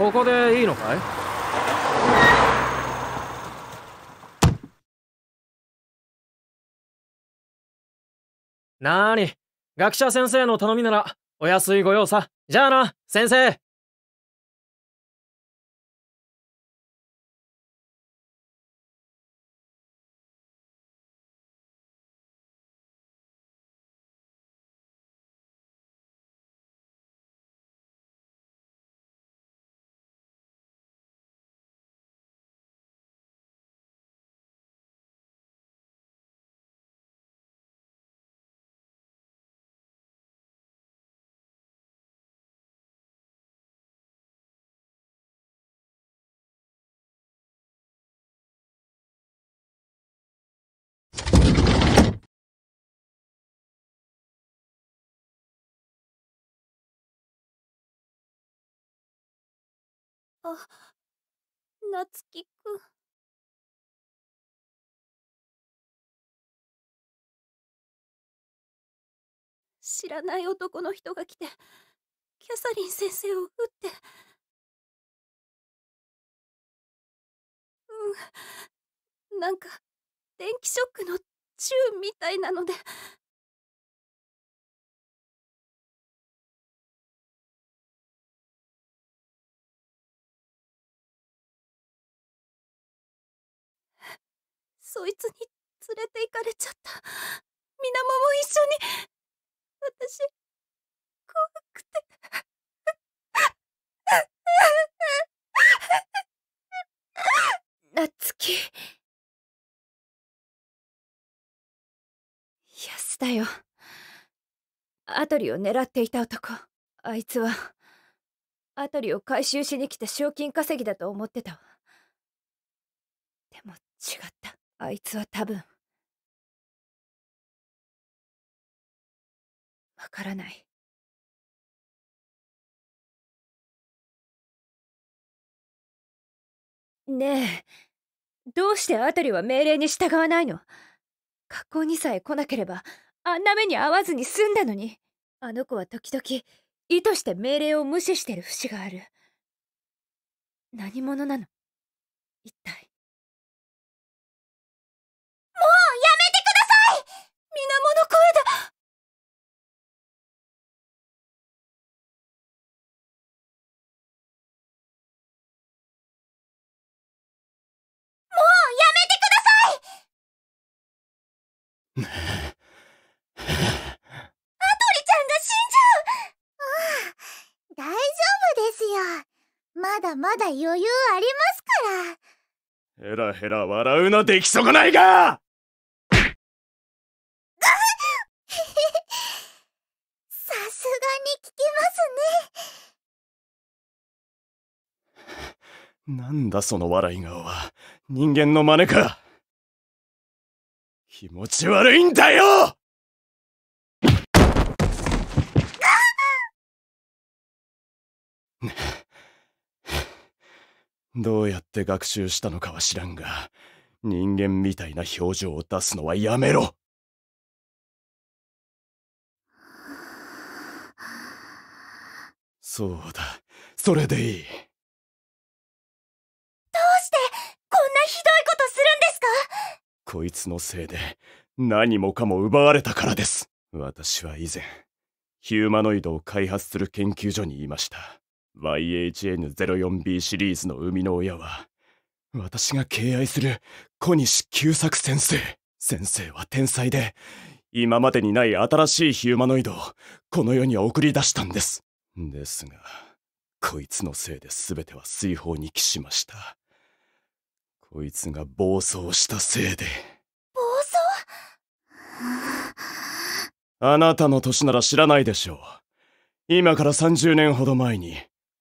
ここでいいのかいなあに学者先生の頼みならお安いご用さじゃあな先生あ、なつきくん。知らない男の人が来て、キャサリン先生を撃って。うん、なんか、電気ショックのチューみたいなので。そいつに連れて行かれちゃった水面も一緒に私怖くて夏樹安田よアトリを狙っていた男あいつはアトリを回収しに来た賞金稼ぎだと思ってたわでも違ったあいつは多分わからないねえどうしてあたりは命令に従わないの学校にさえ来なければあんな目に遭わずに済んだのにあの子は時々意図して命令を無視してる節がある何者なの一体アトリちゃんが死んじゃうああ、大丈夫ですよ。まだまだ余裕ありますから。ヘラヘラ笑うな出来損ないがさすがに聞きますね。なんだその笑い顔は。人間の真似か。気持ち悪いんだよ どうやって学習したのかは知らんが、人間みたいな表情を出すのはやめろそうだ、それでいい。こいつのせいで何もかも奪われたからです。私は以前、ヒューマノイドを開発する研究所にいました。YHN04B シリーズの生みの親は、私が敬愛する小西久作先生。先生は天才で、今までにない新しいヒューマノイドをこの世に送り出したんです。ですが、こいつのせいで全ては水泡に帰しました。こいつが暴走したせいで暴走あなたの年なら知らないでしょう今から30年ほど前に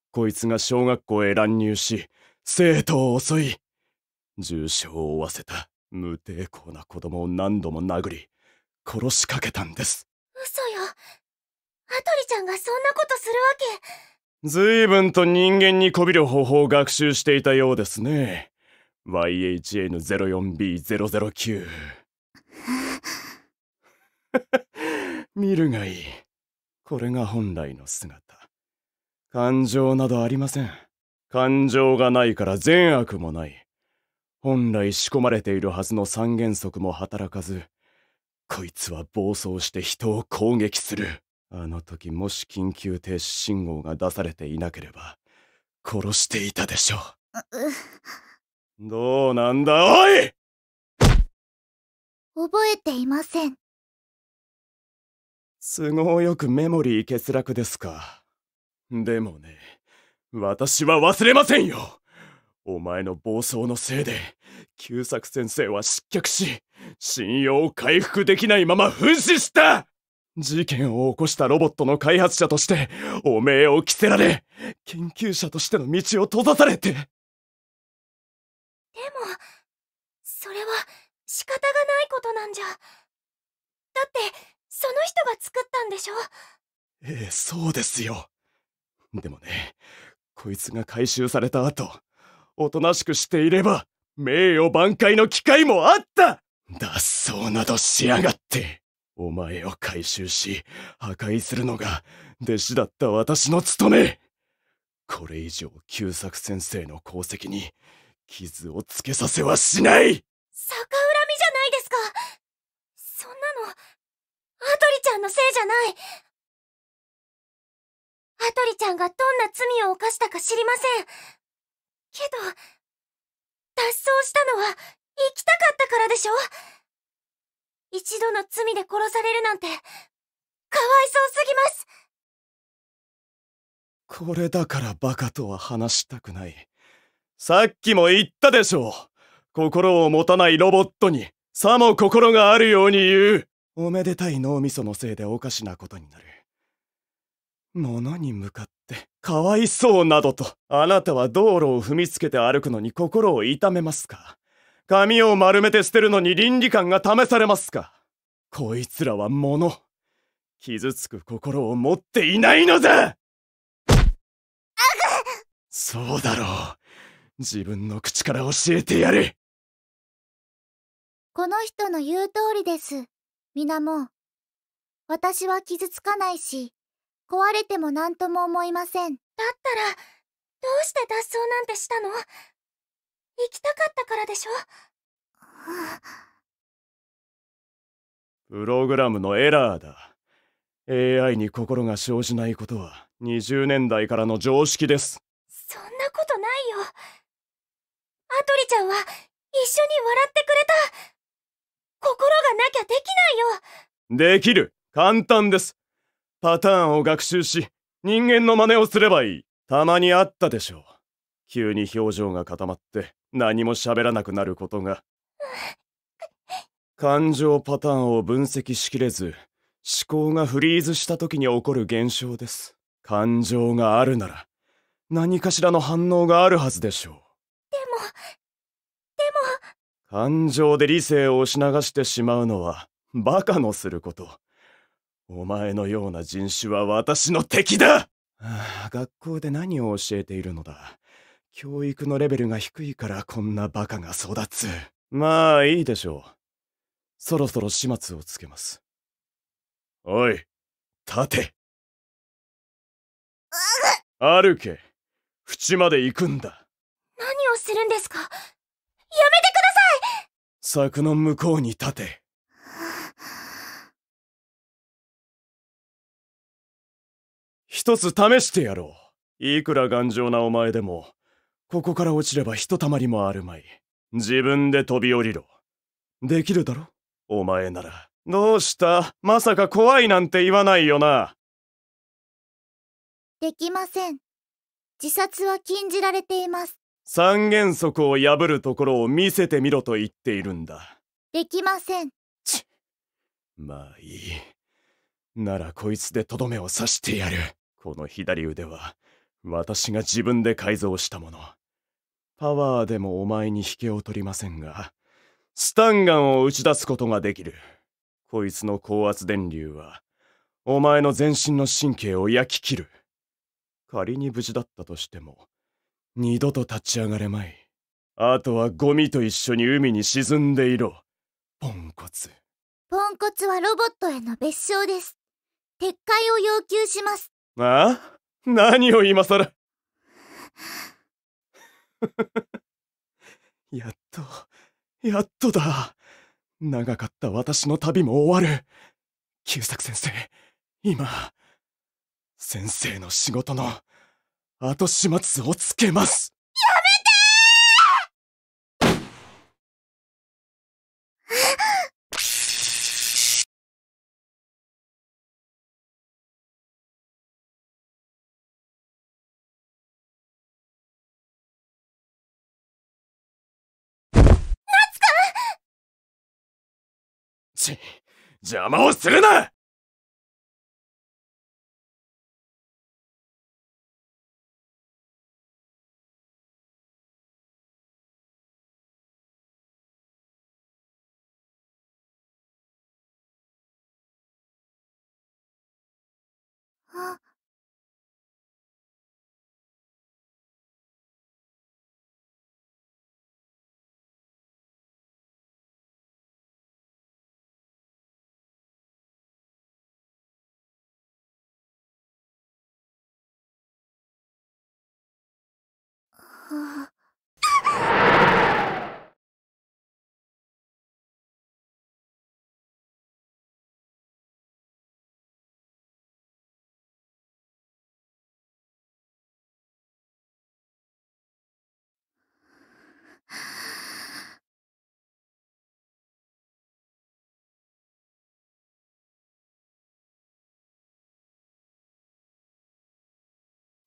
こいつが小学校へ乱入し生徒を襲い重傷を負わせた無抵抗な子供を何度も殴り殺しかけたんです嘘よアトリちゃんがそんなことするわけ随分と人間にこびる方法を学習していたようですね YHN04B009 見るがいいこれが本来の姿感情などありません感情がないから善悪もない本来仕込まれているはずの三原則も働かずこいつは暴走して人を攻撃するあの時もし緊急停止信号が出されていなければ殺していたでしょうどうなんだおい覚えていません都合よくメモリー欠落ですかでもね私は忘れませんよお前の暴走のせいで旧作先生は失脚し信用を回復できないまま紛死した事件を起こしたロボットの開発者として、汚名を着せられ、研究者としての道を閉ざされて、でもそれは仕方がないことなんじゃだってその人が作ったんでしょええそうですよでもねこいつが回収された後おとなしくしていれば名誉挽回の機会もあった脱走などしやがってお前を回収し破壊するのが弟子だった私の務めこれ以上旧作先生の功績に傷をつけさせはしない逆恨みじゃないですかそんなのアトリちゃんのせいじゃないアトリちゃんがどんな罪を犯したか知りませんけど脱走したのは行きたかったからでしょ一度の罪で殺されるなんてかわいそうすぎますこれだからバカとは話したくないさっきも言ったでしょう。心を持たないロボットに、さも心があるように言う。おめでたい脳みそのせいでおかしなことになる。物に向かって、かわいそうなどと、あなたは道路を踏みつけて歩くのに心を痛めますか髪を丸めて捨てるのに倫理観が試されますかこいつらは物。傷つく心を持っていないのだそうだろう。自分の口から教えてやるこの人の言う通りです、みなも。私は傷つかないし、壊れても何とも思いません。だったら、どうして脱走なんてしたの行きたかったからでしょプログラムのエラーだ。AI に心が生じないことは20年代からの常識です。そんなこと羽鳥ちゃんは一緒に笑ってくれた心がなきゃできないよできる簡単ですパターンを学習し人間の真似をすればいいたまにあったでしょう急に表情が固まって何も喋らなくなることが感情パターンを分析しきれず思考がフリーズした時に起こる現象です感情があるなら何かしらの反応があるはずでしょうでもでも感情で理性を押し流してしまうのはバカのすることお前のような人種は私の敵だ、はあ、学校で何を教えているのだ教育のレベルが低いからこんなバカが育つまあいいでしょうそろそろ始末をつけますおい立て歩け縁まで行くんだ何をするんですかやめてください柵の向こうに立て。一つ試してやろう。いくら頑丈なお前でも、ここから落ちればひとたまりもあるまい。自分で飛び降りろ。できるだろお前なら。どうしたまさか怖いなんて言わないよな。できません。自殺は禁じられています。三原則を破るところを見せてみろと言っているんだできませんちまあいいならこいつでとどめを刺してやるこの左腕は私が自分で改造したものパワーでもお前に引けを取りませんがスタンガンを打ち出すことができるこいつの高圧電流はお前の全身の神経を焼き切る仮に無事だったとしても二度と立ち上がれまい。あとはゴミと一緒に海に沈んでいろ。ポンコツ。ポンコツはロボットへの別称です。撤回を要求します。ああ何を今更。やっと、やっとだ。長かった私の旅も終わる。久作先生、今、先生の仕事の後始末をつけますやめて ち、邪魔をするなは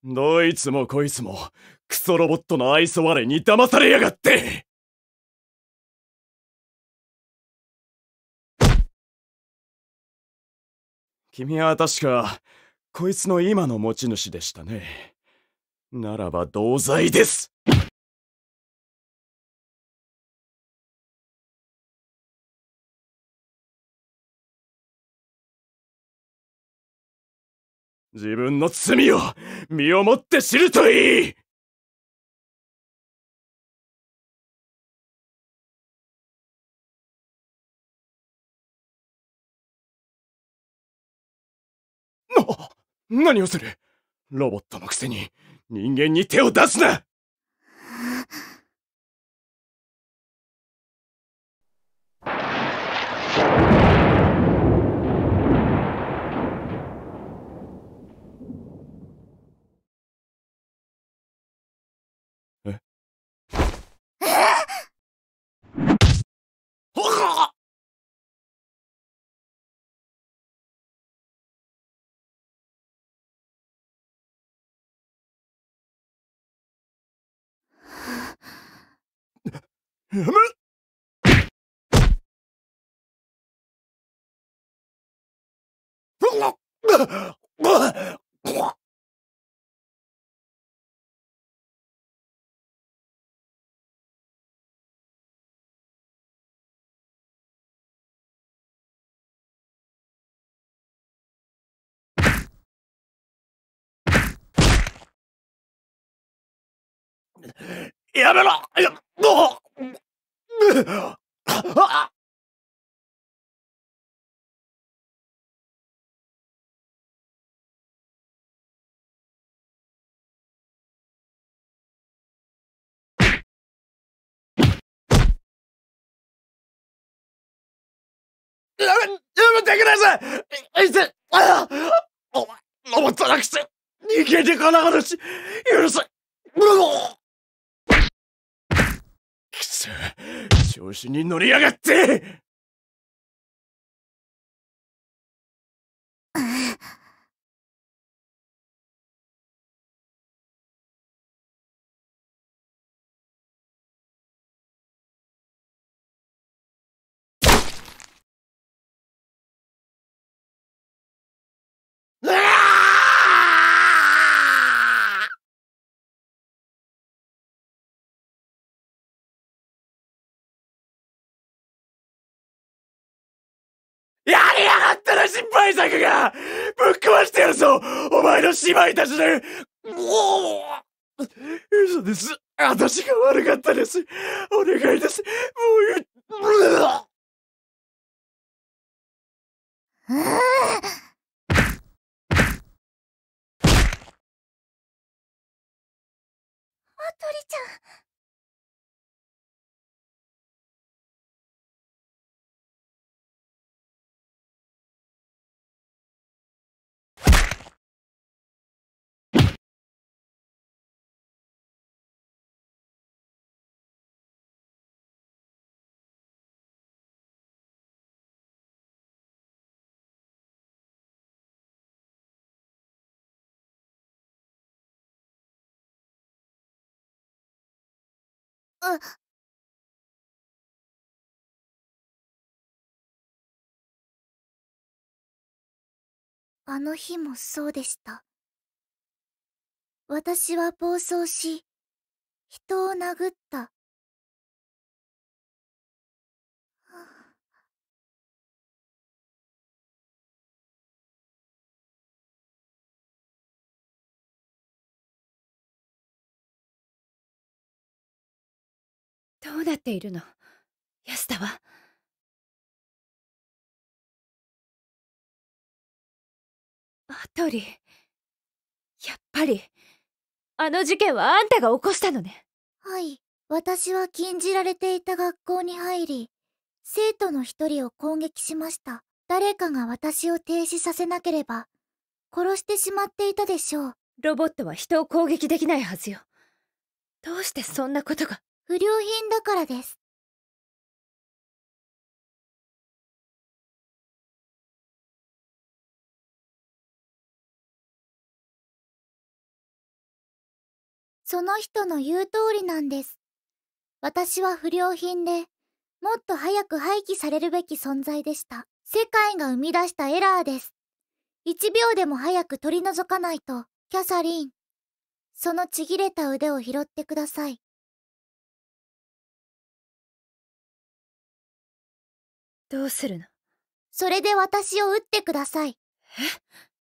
どいつもこいつも、クソロボットの愛想いに騙されやがって君は確か、こいつの今の持ち主でしたね。ならば同罪です自分の罪を身をもって知るといいな、何をするロボットのくせに人間に手を出すな やめっ やめろやっやめ、やめてくださいいつ、ああお前、登ったなくせ、逃げてかながやし、許せ、ブロさ調子に乗りやがって 前がぶっ壊してやるぞお前の姉妹たちでもう嘘です。私が悪かったです。お願いです。もう、うわアトリちゃん。うあの日もそうでした私は暴走し人を殴ったどうなっているの安田はアトリやっぱりあの事件はあんたが起こしたのねはい私は禁じられていた学校に入り生徒の一人を攻撃しました誰かが私を停止させなければ殺してしまっていたでしょうロボットは人を攻撃できないはずよどうしてそんなことが不良品だからです。その人の言う通りなんです。私は不良品で、もっと早く廃棄されるべき存在でした。世界が生み出したエラーです。1秒でも早く取り除かないと、キャサリン。そのちぎれた腕を拾ってください。どうするのそれで私を撃ってください。え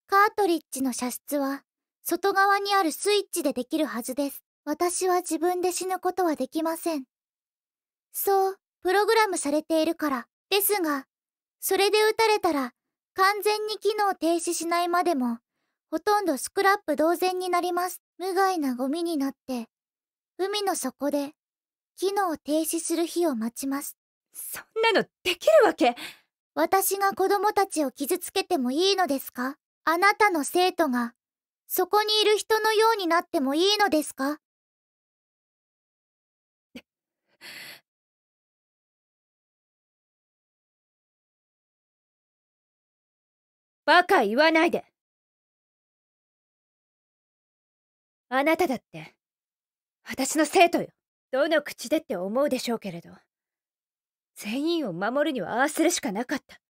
カートリッジの射出は、外側にあるスイッチでできるはずです。私は自分で死ぬことはできません。そう、プログラムされているから。ですが、それで撃たれたら、完全に機能停止しないまでも、ほとんどスクラップ同然になります。無害なゴミになって、海の底で、機能停止する日を待ちます。そんなのできるわけ私が子供たちを傷つけてもいいのですかあなたの生徒が、そこにいる人のようになってもいいのですかバカ言わないで。あなただって、私の生徒よ。どの口でって思うでしょうけれど。全員を守るにはああするしかなかった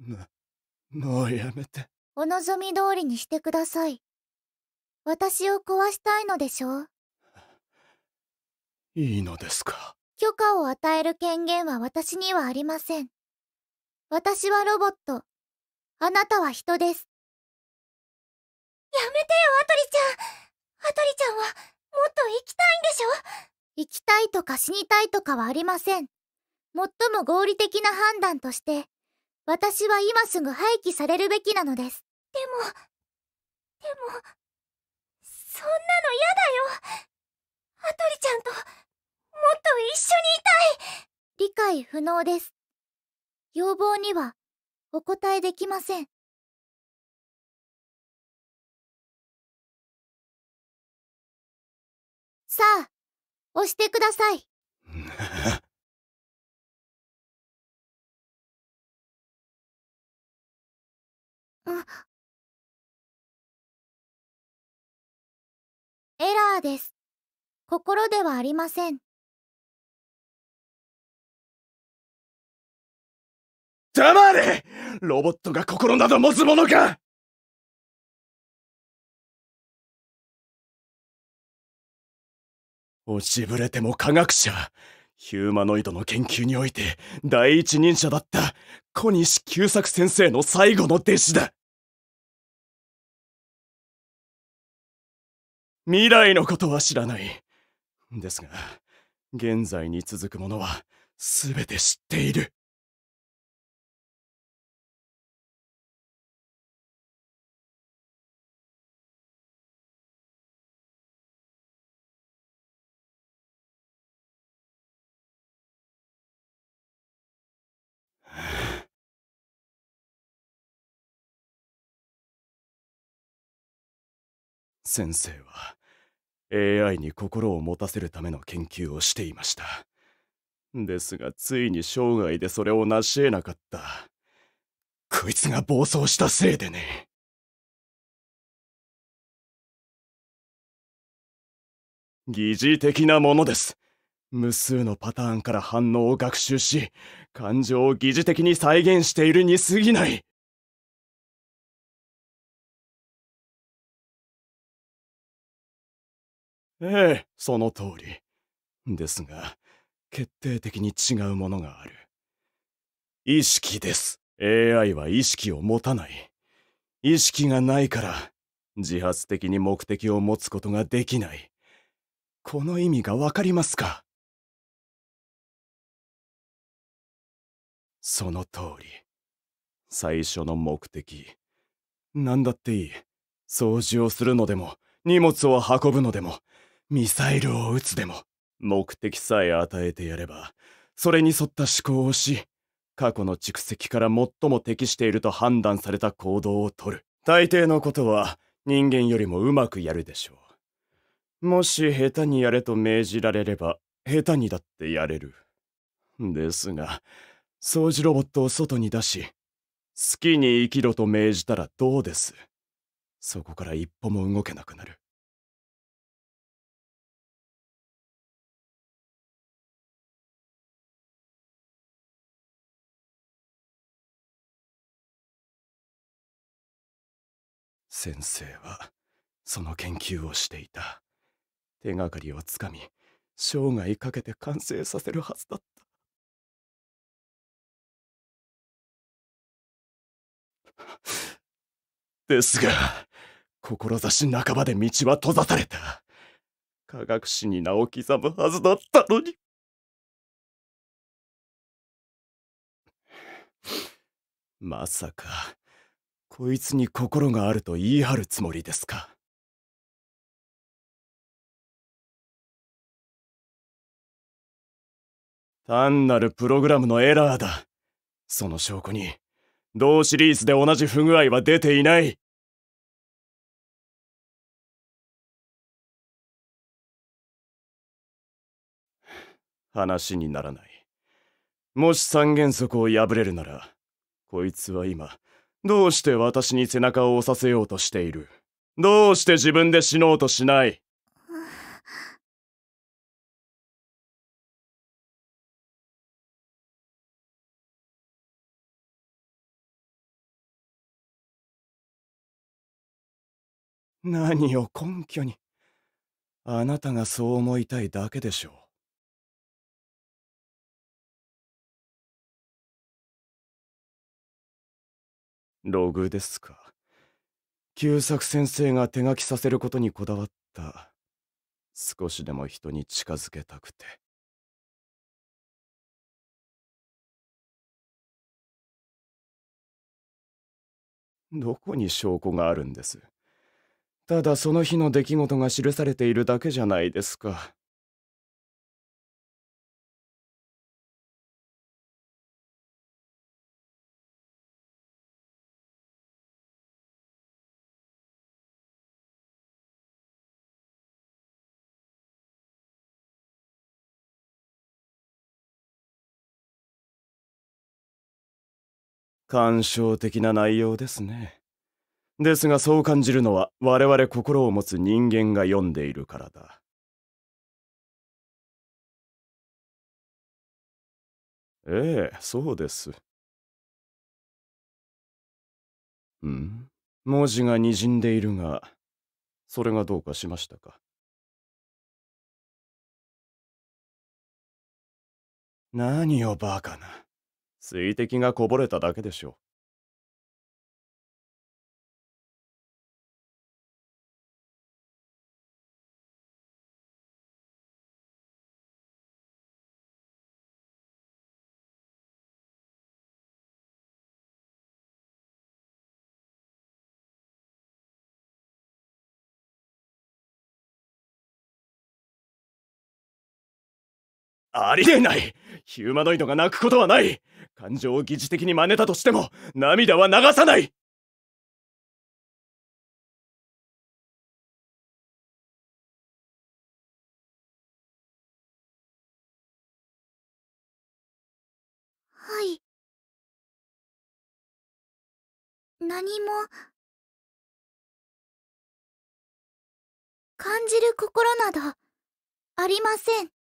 な、もうやめて。お望み通りにしてください。私を壊したいのでしょういいのですか許可を与える権限は私にはありません私はロボットあなたは人ですやめてよアトリちゃんアトリちゃんはもっと生きたいんでしょ生きたいとか死にたいとかはありません最も合理的な判断として私は今すぐ廃棄されるべきなのですでもでもそんなの嫌だよアトリちゃんともっと一緒にいたい理解不能です。要望にはお答えできません。さあ、押してください。エラーです。心ではありません。黙れロボットが心など持つものか落ちぶれても科学者、ヒューマノイドの研究において第一人者だった小西久作先生の最後の弟子だ未来のことは知らない。ですが、現在に続くものは全て知っている。先生は AI に心を持たせるための研究をしていましたですがついに生涯でそれを成し得なかったこいつが暴走したせいでね疑似的なものです無数のパターンから反応を学習し感情を疑似的に再現しているに過ぎないええ、その通り。ですが、決定的に違うものがある。意識です。AI は意識を持たない。意識がないから、自発的に目的を持つことができない。この意味がわかりますかその通り。最初の目的。何だっていい。掃除をするのでも、荷物を運ぶのでも、ミサイルを撃つでも目的さえ与えてやればそれに沿った思考をし過去の蓄積から最も適していると判断された行動をとる大抵のことは人間よりもうまくやるでしょうもし下手にやれと命じられれば下手にだってやれるですが掃除ロボットを外に出し好きに生きろと命じたらどうですそこから一歩も動けなくなる先生はその研究をしていた手がかりをつかみ生涯かけて完成させるはずだった ですが志半ばで道は閉ざされた科学史に名を刻むはずだったのにまさかこいつに心があると言い張るつもりですか単なるプログラムのエラーだその証拠に同シリーズで同じ不具合は出ていない話にならないもし三原則を破れるならこいつは今どうして私に背中を押させようとしているどうして自分で死のうとしない何を根拠にあなたがそう思いたいだけでしょうログですか。旧作先生が手書きさせることにこだわった。少しでも人に近づけたくて。どこに証拠があるんですただその日の出来事が記されているだけじゃないですか。感傷的な内容ですね。ですがそう感じるのは我々心を持つ人間が読んでいるからだ。ええ、そうです。うん、文字がにじんでいるが、それがどうかしましたか何をバカな。水滴がこぼれただけでしょう。ありえないヒューマノイドが泣くことはない感情を疑似的に真似たとしても涙は流さないはい何も感じる心などありません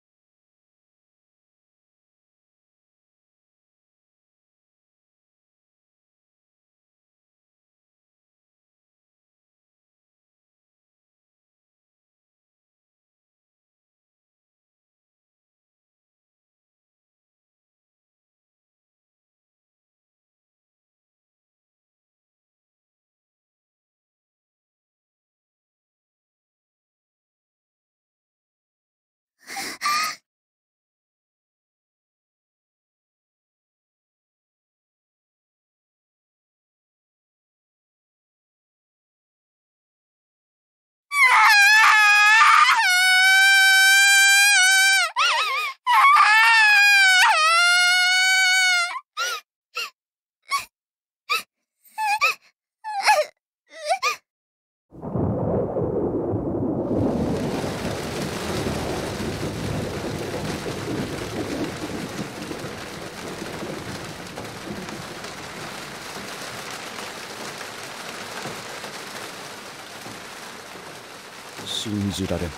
じられない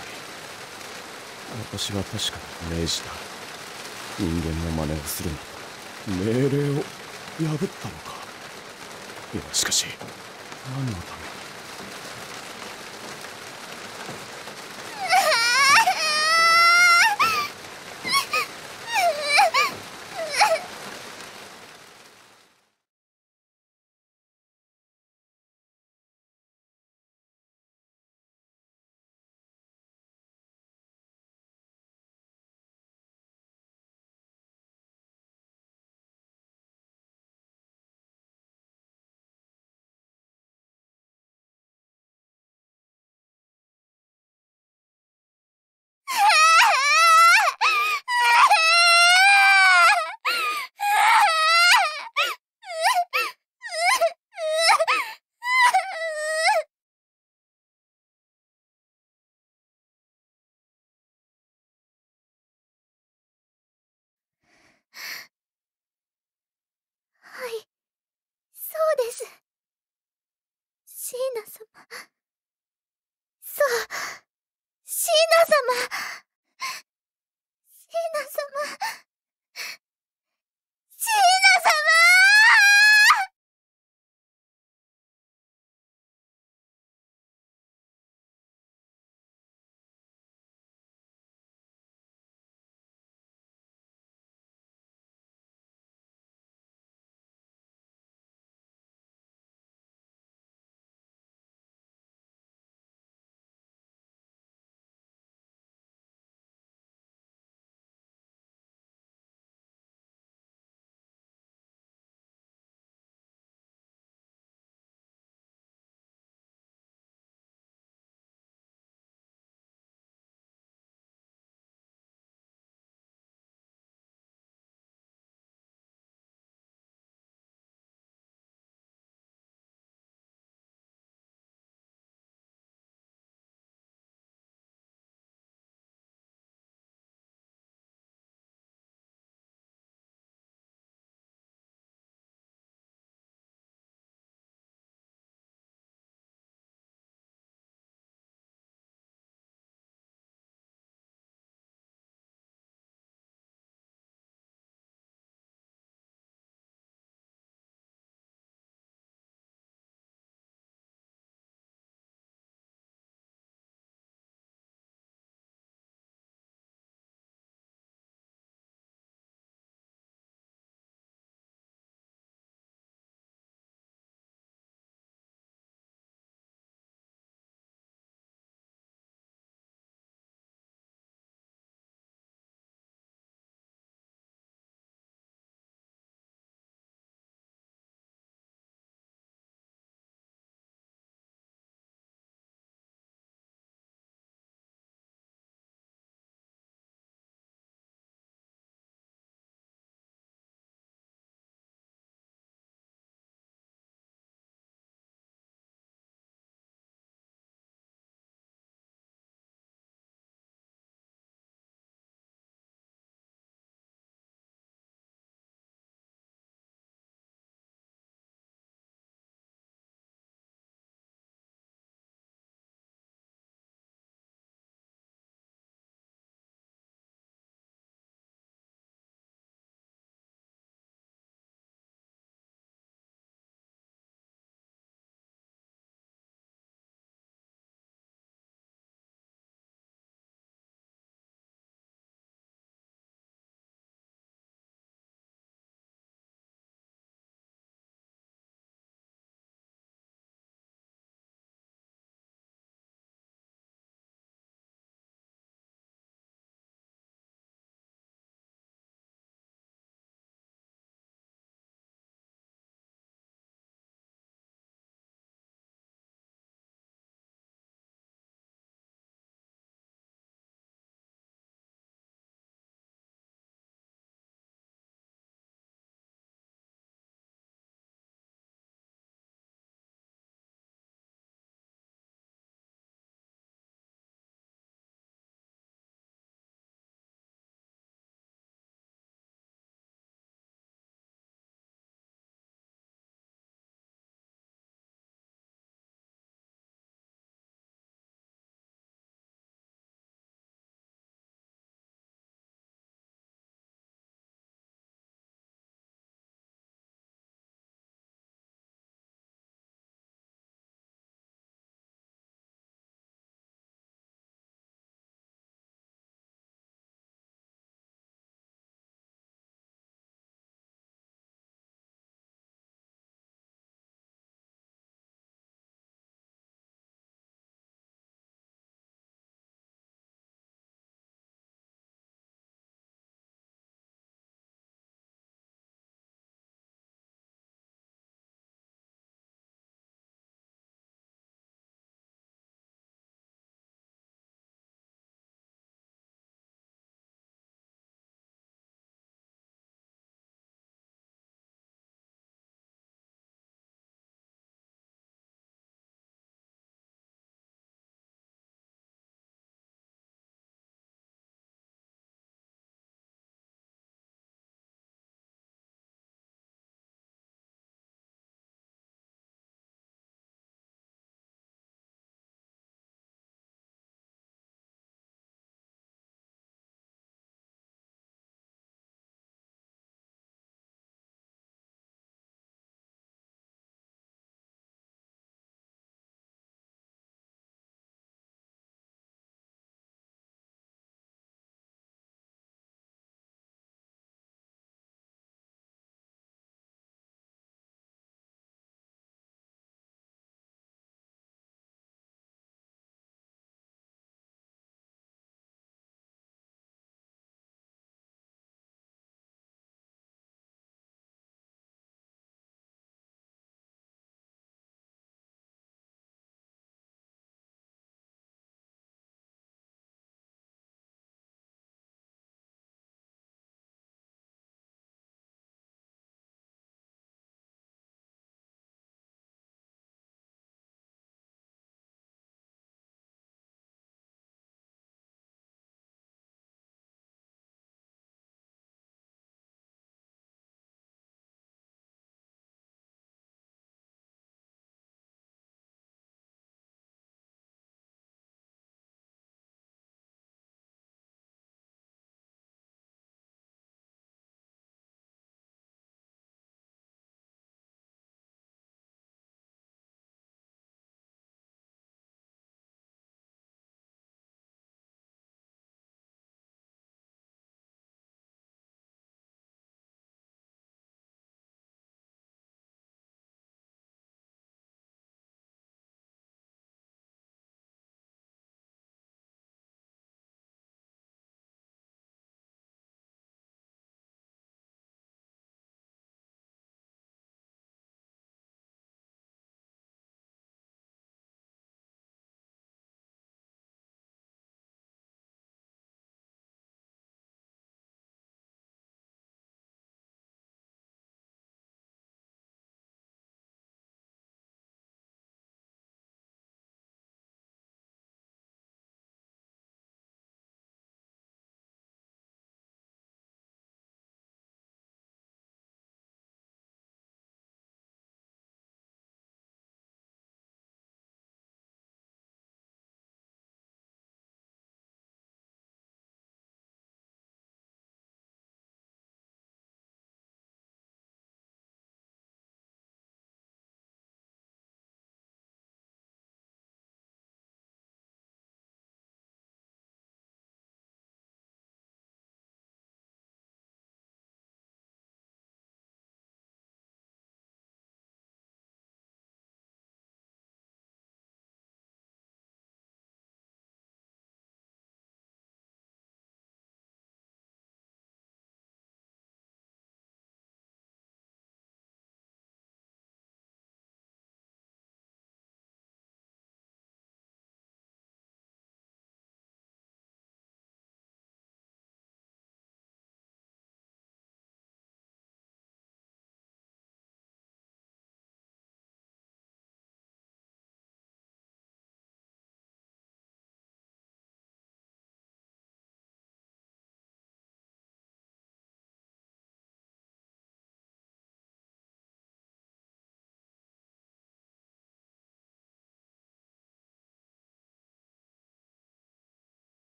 私は確かに命じた人間の真似をするな命令を破ったのかいやしかし何のためですシーナ様そうシーナ様シーナ様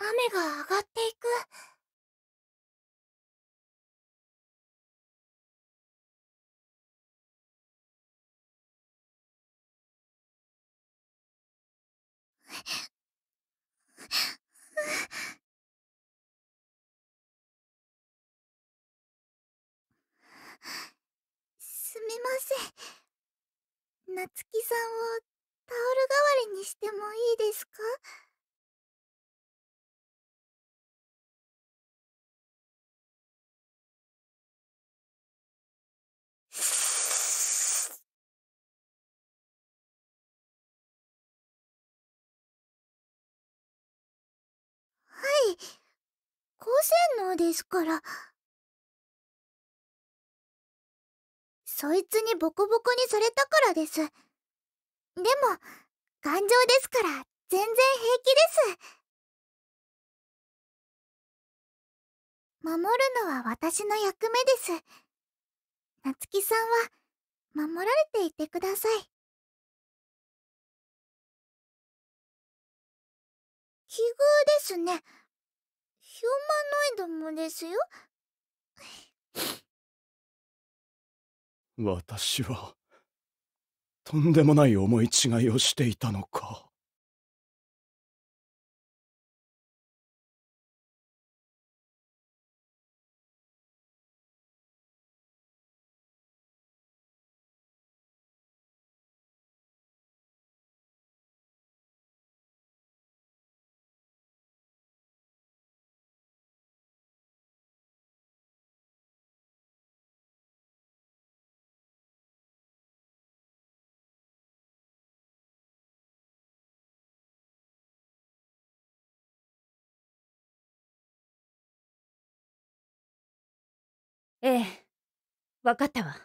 雨が上がっていく。すみません夏木さんをタオル代わりにしてもいいですか高性能ですからそいつにボコボコにされたからですでも頑丈ですから全然平気です守るのは私の役目です夏木さんは守られていてください奇遇ですねヒューマノイドもですよ 私はとんでもない思い違いをしていたのか。ええ分かったわ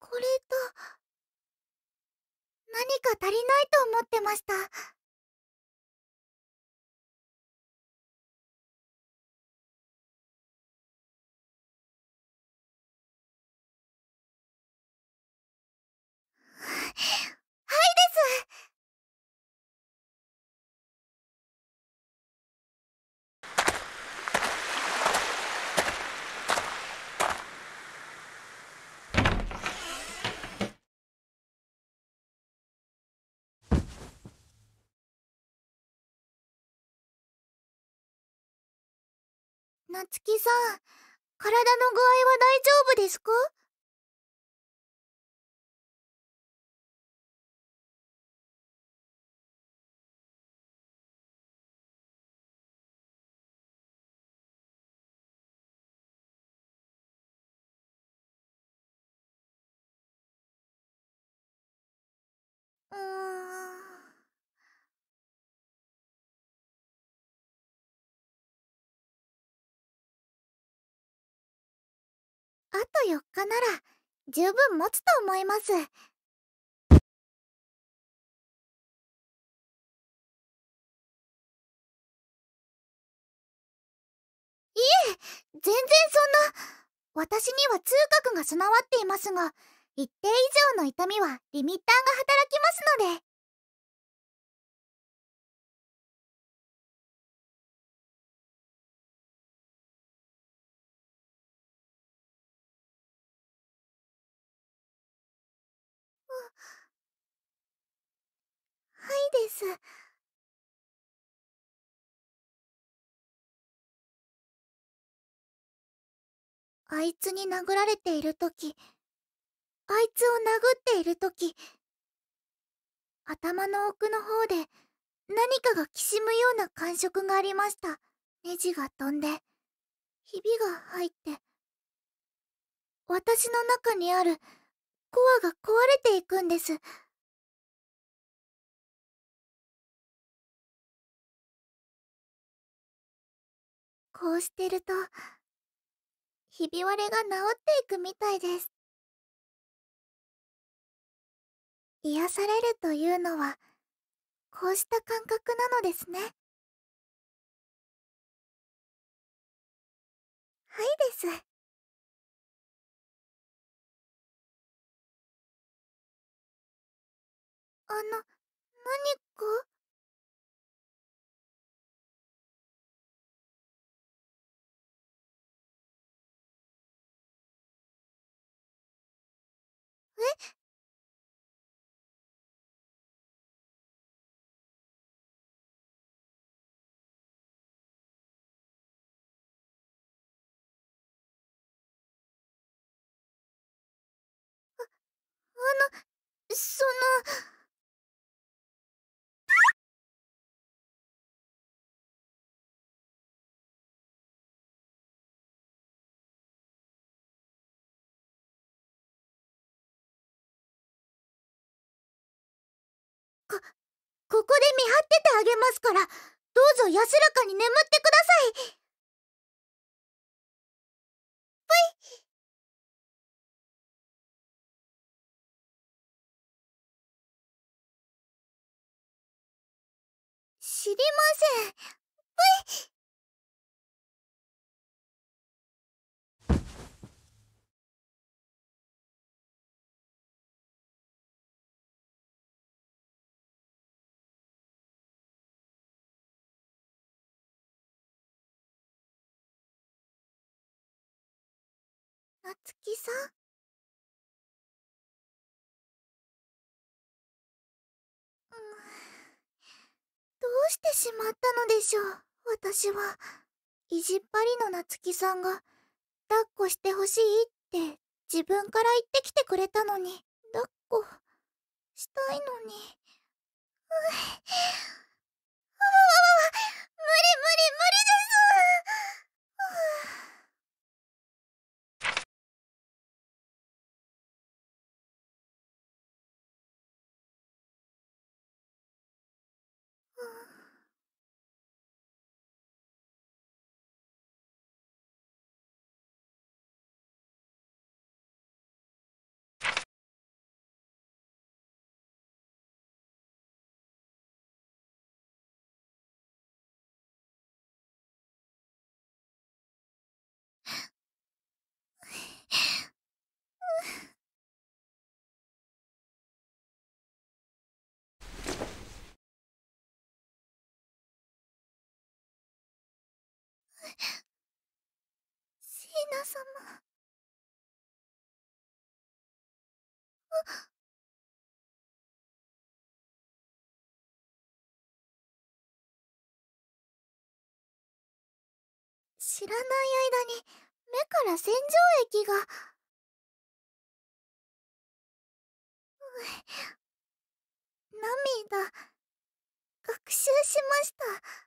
これと、何か足りないと思ってました夏希さん、体の具合は大丈夫ですかと4日なら十分持つと思いますいえ全然そんな私には痛覚が備わっていますが一定以上の痛みはリミッターが働きますので。あいつに殴られているとき、あいつを殴っているとき、頭の奥の方で何かがきしむような感触がありました。ネジが飛んで、ひびが入って、私の中にあるコアが壊れていくんです。こうしてるとひび割れが治っていくみたいです癒されるというのはこうした感覚なのですねはいですあの何かえあの、その。こここで見張っててあげますからどうぞ安らかに眠ってくださいぷい知りませんぷいつきさんどうしてしまったのでしょう私は意地っ張りのなつきさんが抱っこしてほしいって自分から言ってきてくれたのに抱っこしたいのにうわわ無理無理無理ですシーナ様あ知らない間に目から洗浄液が。涙学習しました。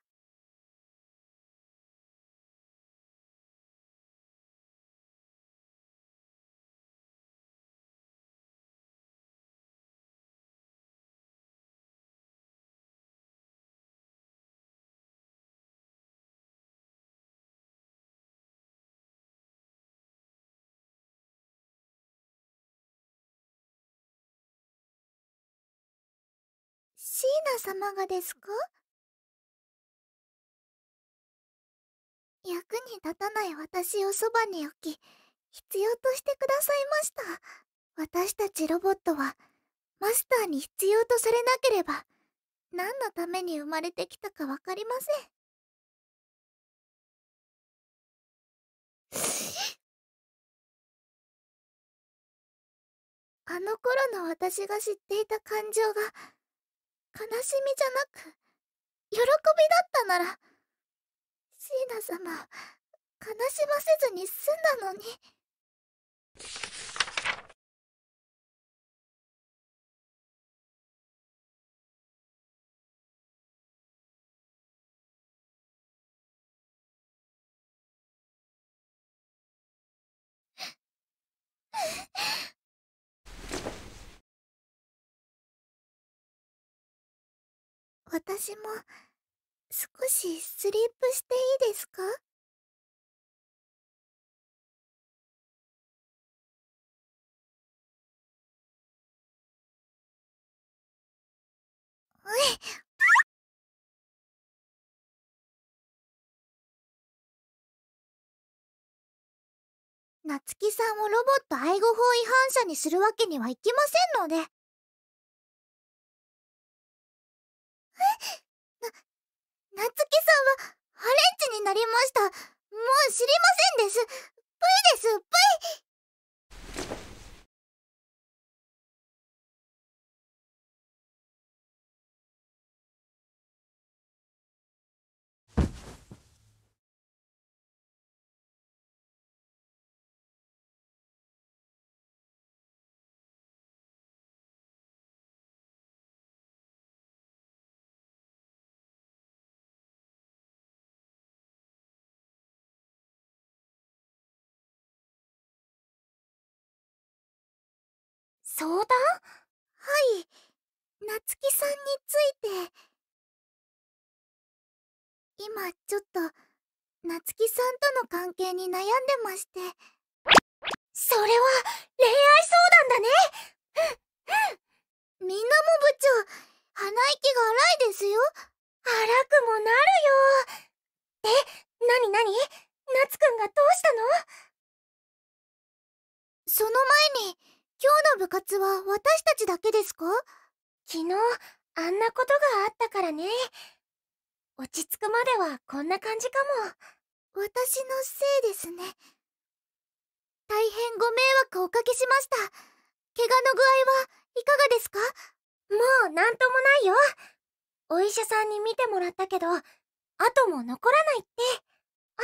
様がですか役に立たない私をそばに置き、必要としてくださいました。私たちロボットは、マスターに必要とされなければ、何のために生まれてきたかわかりません。あの頃の私が知っていた感情が、悲しみじゃなく喜びだったなら椎名様を悲しませずに済んだのに。私も少しスリープしていいですかうえい夏希さんをロボット愛護法違反者にするわけにはいきませんので。夏木さんはハレンチになりましたもう知りませんですぷいですぷい相談はい夏希さんについて今ちょっと夏希さんとの関係に悩んでましてそれは恋愛相談だねみんなも部長鼻息が荒いですよ荒くもなるよえなになに夏くんがどうしたのその前に今日の部活は私たちだけですか昨日あんなことがあったからね落ち着くまではこんな感じかも私のせいですね大変ご迷惑をおかけしました怪我の具合はいかがですかもう何ともないよお医者さんに診てもらったけど後も残らないって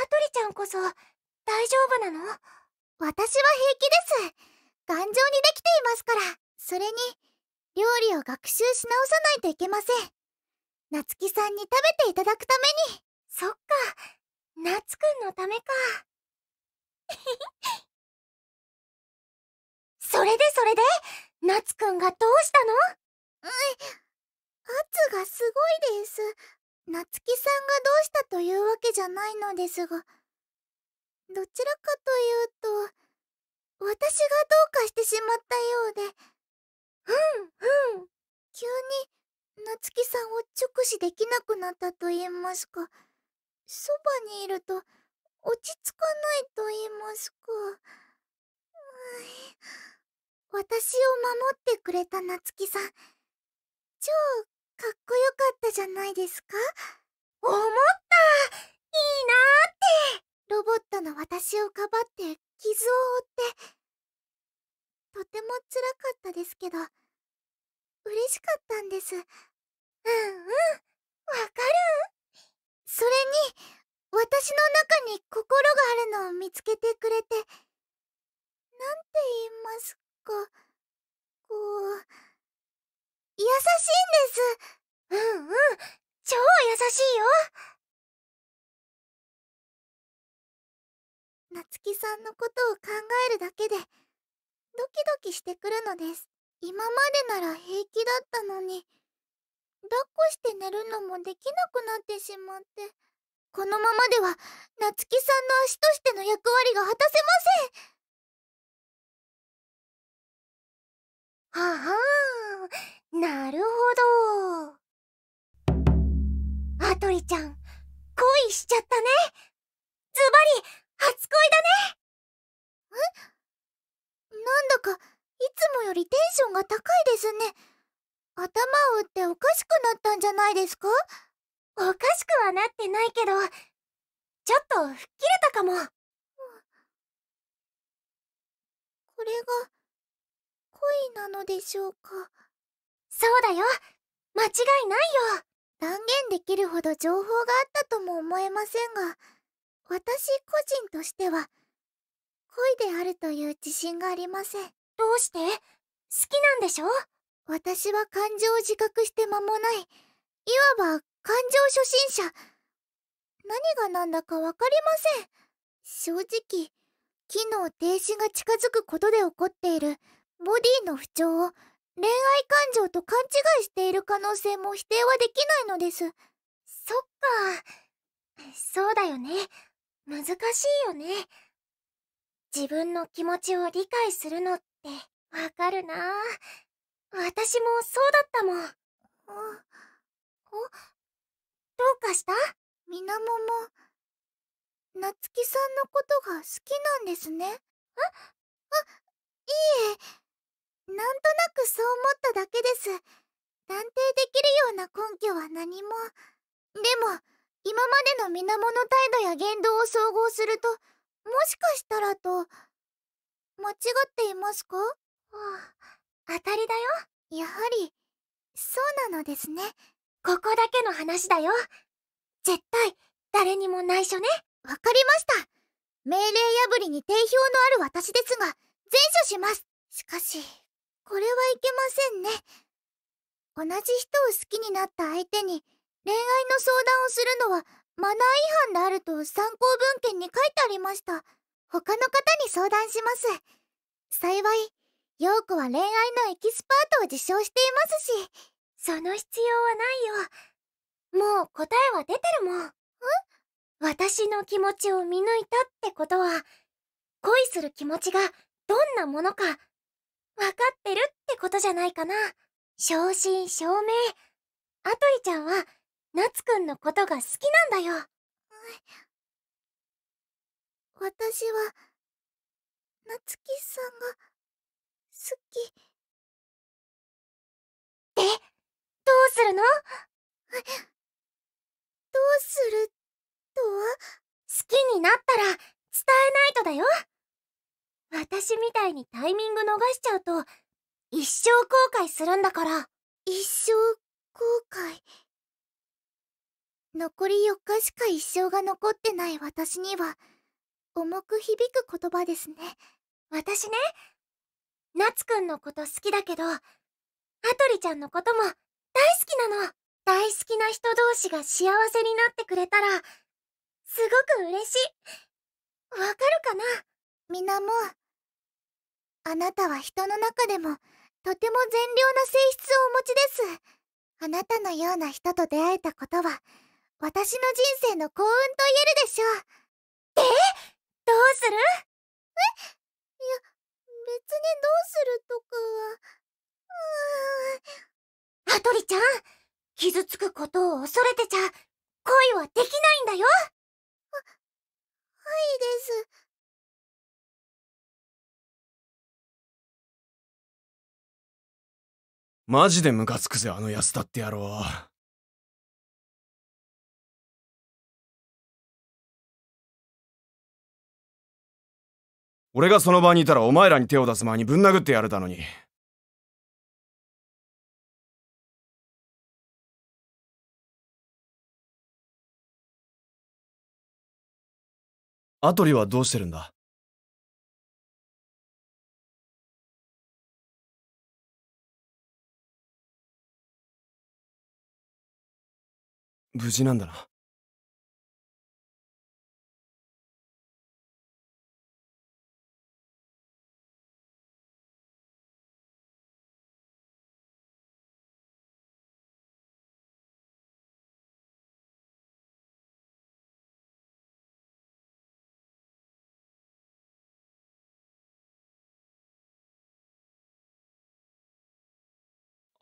アトリちゃんこそ大丈夫なの私は平気ですそれに、料理を学習し直さないといけません。夏希さんに食べていただくために。そっか、夏くんのためか。それでそれで、夏くんがどうしたのうん、圧がすごいです。夏希さんがどうしたというわけじゃないのですが、どちらかというと、私がどうかしてしまったようで、うんうん急に夏希さんを直視できなくなったと言いますかそばにいると落ち着かないと言いますか私を守ってくれた夏希さん超かっこよかったじゃないですか思ったいいなーってロボットの私をかばって傷を負ってとてもつらかったですけど、嬉しかったんです。うんうん、わかるそれに、私の中に心があるのを見つけてくれて、なんて言いますか、こう、優しいんです。うんうん、超優しいよ夏希さんのことを考えるだけで、ドキドキしてくるのです今までなら平気だったのに抱っこして寝るのもできなくなってしまってこのままでは夏木さんの足としての役割が果たせませんははーんなるほどアトリちゃん恋しちゃったねズバリ初恋だねえだかいつもよりテンションが高いですね頭を打っておかしくなったんじゃないですかおかしくはなってないけどちょっと吹っ切れたかもこれが恋なのでしょうかそうだよ間違いないよ断言できるほど情報があったとも思えませんが私個人としては恋であるという自信がありません。どうして好きなんでしょ私は感情を自覚して間もない。いわば感情初心者。何が何だかわかりません。正直、機能停止が近づくことで起こっているボディの不調を恋愛感情と勘違いしている可能性も否定はできないのです。そっか。そうだよね。難しいよね。自分の気持ちを理解するのってわかるな私もそうだったもん。あ、おどうかしたみなもも、なつきさんのことが好きなんですね。あ、あ、いいえ。なんとなくそう思っただけです。断定できるような根拠は何も。でも、今までの水面の態度や言動を総合すると、もしかしたらと間違っていますか、はあ、当たりだよやはりそうなのですねここだけの話だよ絶対誰にも内緒ねわかりました命令破りに定評のある私ですが善処しますしかしこれはいけませんね同じ人を好きになった相手に恋愛の相談をするのはマナー違反であると参考文献に書いてありました他の方に相談します幸い陽子は恋愛のエキスパートを自称していますしその必要はないよもう答えは出てるもんん私の気持ちを見抜いたってことは恋する気持ちがどんなものか分かってるってことじゃないかな正真正銘アトリちゃんは夏くんのことが好きなんだよ。私は、夏きさんが、好き。で、どうするのどうするとは好きになったら伝えないとだよ私みたいにタイミング逃しちゃうと一生後悔するんだから一生後悔残り4日しか一生が残ってない私には重く響く言葉ですね私ね夏くんのこと好きだけど羽鳥ちゃんのことも大好きなの大好きな人同士が幸せになってくれたらすごく嬉しいわかるかなみなもあなたは人の中でもとても善良な性質をお持ちですあなたのような人と出会えたことは私の人生の幸運と言えるでしょう。でどうするえいや、別にどうするとかは。うーん。アトリちゃん傷つくことを恐れてちゃ、恋はできないんだよは、はいです。マジでムカつくぜ、あの奴だって野郎。俺がその場にいたらお前らに手を出す前にぶん殴ってやれたのに。アトリはどうしてるんだ無事なんだな。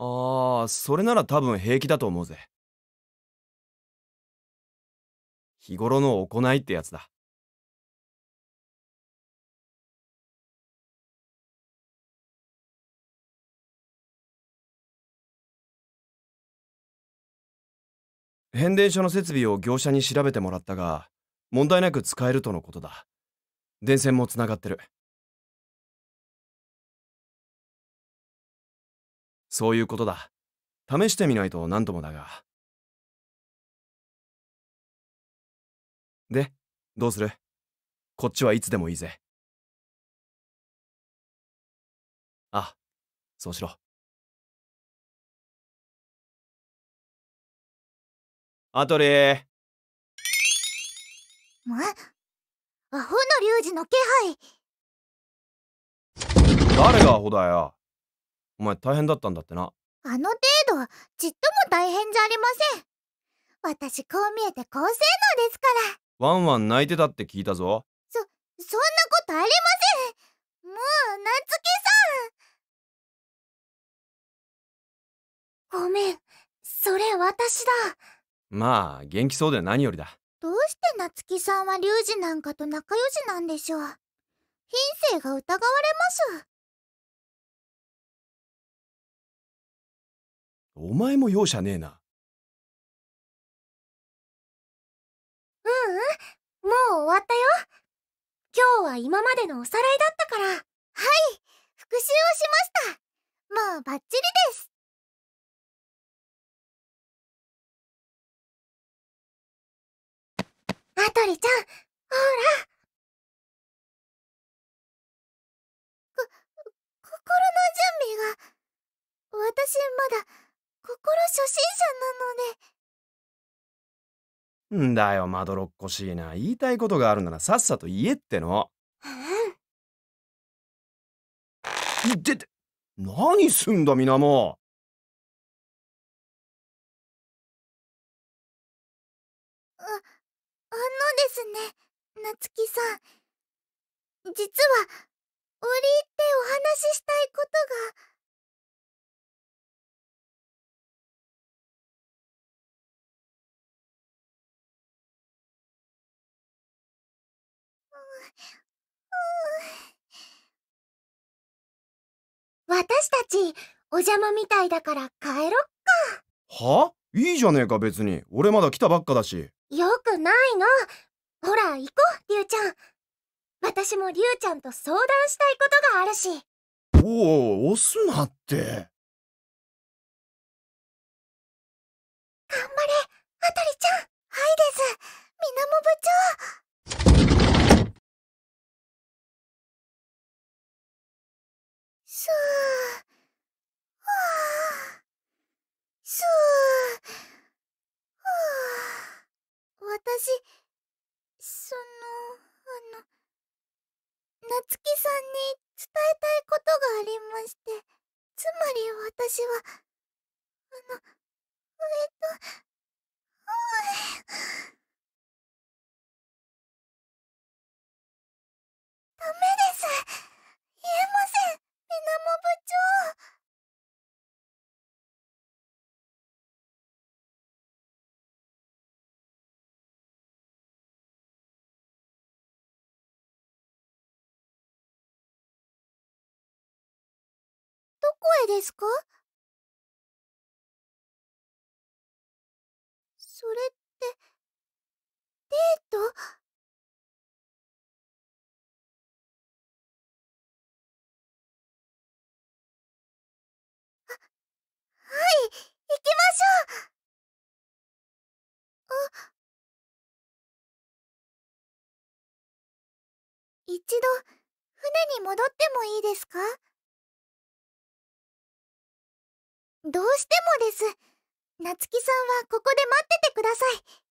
ああ、それなら多分平気だと思うぜ。日頃の行いってやつだ。変電所の設備を業者に調べてもらったが問題なく使えるとのことだ電線もつながってるそういうことだ。試してみないと何度もだが。で、どうするこっちはいつでもいいぜ。あ、そうしろ。アトリー。ま、アホの龍二の気配。誰がアホだよ。お前大変だったんだってなあの程度ちっとも大変じゃありません私こう見えて高性能ですからワンワン泣いてたって聞いたぞそそんなことありませんもう夏木さんごめんそれ私だまあ元気そうで何よりだどうして夏木さんはリュウジなんかと仲良しなんでしょう品性が疑われますお前も容赦ねえな。ううん、もう終わったよ。今日は今までのおさらいだったから。はい、復習をしました。もうバッチリです。アトリちゃん、ほら。こ、心の準備が、私まだ、心初心者なのでんだよまどろっこしいな言いたいことがあるならさっさと言えってのうんでて何すんだみなもああのですねなつきさん実は折り入ってお話ししたいことが。私たちお邪魔みたいだから帰ろっかはいいじゃねえか別に俺まだ来たばっかだしよくないのほら行こうリュウちゃん私もリュウちゃんと相談したいことがあるしおお押すなって頑張れアタリちゃんはいですみなも部長すーはあすーはあ私そのあの夏木さんに伝えたいことがありましてつまり私はあのえっとダメです言えません部長どこへですかそれってデートはい行きましょうあ一度船に戻ってもいいですかどうしてもです夏希さんはここで待っててください